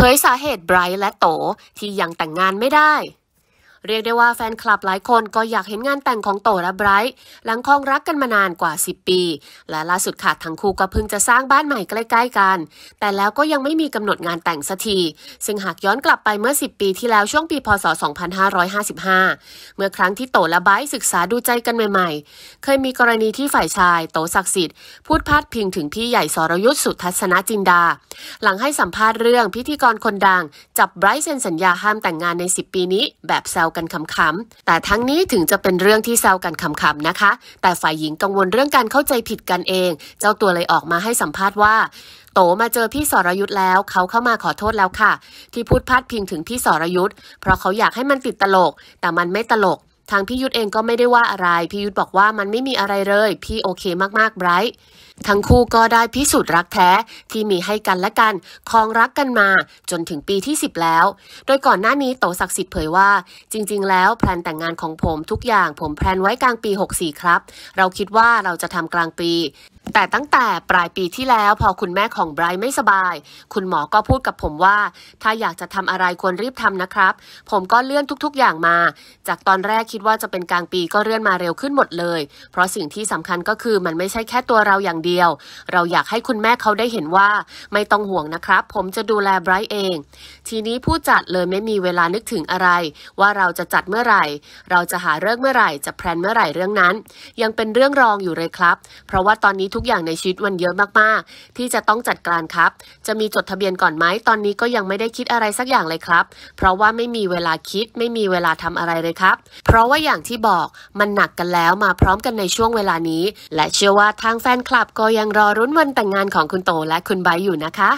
เผยสาเหตุไบรท์และโตที่ยังแต่งงานไม่ได้เรียกได้ว่าแฟนคลับหลายคนก็อยากเห็นงานแต่งของโตและไบรท์หลังคองรักกันมานานกว่า 10 ปี และล่าสุดค่ะทั้งคู่ก็เพิ่งจะสร้างบ้านใหม่ใกล้ๆกัน แต่แล้วก็ยังไม่มีกำหนดงานแต่งสักทีซึ่งหากย้อนกลับไปเมื่อ 10 ปีที่แล้วช่วงปีพศ 2555 เมื่อครั้งที่โตและไบรท์ศึกษาดูใจกันใหม่ ๆ เคยมีกรณีที่ฝ่ายชายโตศักดิ์สิทธิ์พูดพาดพิงถึงพี่ใหญ่สรยุทธสุทัศนจินดา หลังให้สัมภาษณ์เรื่องพิธีกรคนดังจับไบรท์เซ็นสัญญาห้ามแต่งงานใน 10 ปีนี้แบบแซวกันขำๆ แต่ทั้งนี้ถึงจะเป็นเรื่องที่แซวกันขำๆ นะคะ แต่ฝ่ายหญิงกังวลเรื่องการเข้าใจผิดกันเอง เจ้าตัวเลยออกมาให้สัมภาษณ์ว่า โตมาเจอพี่สรยุทธ์แล้ว เขาเข้ามาขอโทษแล้วค่ะ ที่พูดพาดพิงถึงพี่สรยุทธ์เพราะเขาอยากให้มันติดตลก แต่มันไม่ตลกทางพี่ยุทธเองก็ไม่ได้ว่าอะไร พี่ยุทธบอกว่ามันไม่มีอะไรเลย พี่โอเคมากๆไบรท์ทั้งคู่ก็ได้พิสูจน์รักแท้ที่มีให้กันและกันคลองรักกันมา จนถึงปีที่10แล้ว โดยก่อนหน้านี้โตศักดิ์สิทธิ์เผยว่า จริงๆแล้ว แพลนแต่งงานของผมทุกอย่าง ผมแพลนไว้กลางปี 64 ครับ เราคิดว่าเราจะทำกลางปีแต่ตั้งแต่ปลายปีที่แล้วพอคุณแม่ของไบรท์ไม่สบาย คุณหมอก็พูดกับผมว่า ถ้าอยากจะทำอะไรควรรีบทำนะครับ ผมก็เลื่อนทุกๆอย่างมา จากตอนแรกคิดว่าจะเป็นกลางปีก็เลื่อนมาเร็วขึ้นหมดเลย เพราะสิ่งที่สำคัญก็คือมันไม่ใช่แค่ตัวเราอย่างเดียว เราอยากให้คุณแม่เขาได้เห็นว่า ไม่ต้องห่วงนะครับ ผมจะดูแลไบรท์เอง ทีนี้ผู้จัดเลยไม่มีเวลานึกถึงอะไร ว่าเราจะจัดเมื่อไหร่ เราจะหาเลิกเมื่อไหร่ จะแพลนเมื่อไหร่เรื่องนั้น ยังเป็นเรื่องรองอยู่เลยครับ เพราะว่าตอนนี้ทุกอย่างในชีวิตมันเยอะมาก ๆ ที่จะต้องจัดการครับ จะมีจดทะเบียนก่อนไหมตอนนี้ก็ยังไม่ได้คิดอะไรสักอย่างเลยครับ เพราะว่าไม่มีเวลาคิดไม่มีเวลาทำอะไรเลยครับ เพราะว่าอย่างที่บอกมันหนักกันแล้วมาพร้อมกันในช่วงเวลานี้ และเชื่อว่าทางแฟนคลับก็ยังรอรุ้นวันแต่งงานของคุณโตและคุณไบอยู่นะคะ